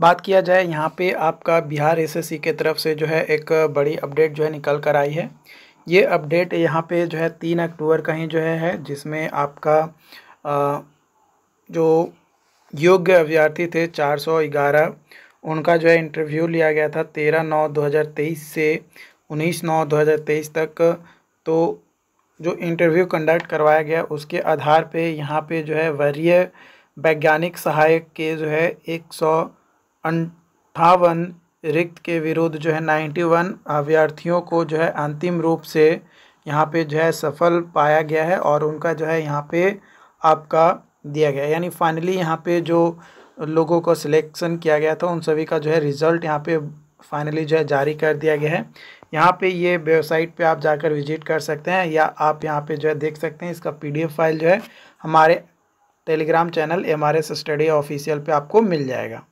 बात किया जाए यहाँ पे आपका बिहार एस के तरफ से जो है एक बड़ी अपडेट जो है निकल कर आई है ये अपडेट यहाँ पे जो है तीन अक्टूबर का ही जो है, है जिसमें आपका आ, जो योग्य अभ्यर्थी थे चार सौ ग्यारह उनका जो है इंटरव्यू लिया गया था तेरह नौ दो हज़ार तेईस से उन्नीस नौ दो हज़ार तेईस तक तो जो इंटरव्यू कंडक्ट करवाया गया उसके आधार पर यहाँ पर जो है वरीय वैज्ञानिक सहायक के जो है एक सौ अंठावन रिक्त के विरुद्ध जो है नाइन्टी वन अभ्यर्थियों को जो है अंतिम रूप से यहाँ पे जो है सफल पाया गया है और उनका जो है यहाँ पे आपका दिया गया यानी फाइनली यहाँ पे जो लोगों को सिलेक्शन किया गया था उन सभी का जो है रिज़ल्ट यहाँ पे फाइनली जो है जारी कर दिया गया है यहाँ पे ये वेबसाइट पे आप जाकर विजिट कर सकते हैं या आप यहाँ पे जो है देख सकते हैं इसका पी फाइल जो है हमारे Telegram channel M R S study official पर आपको मिल जाएगा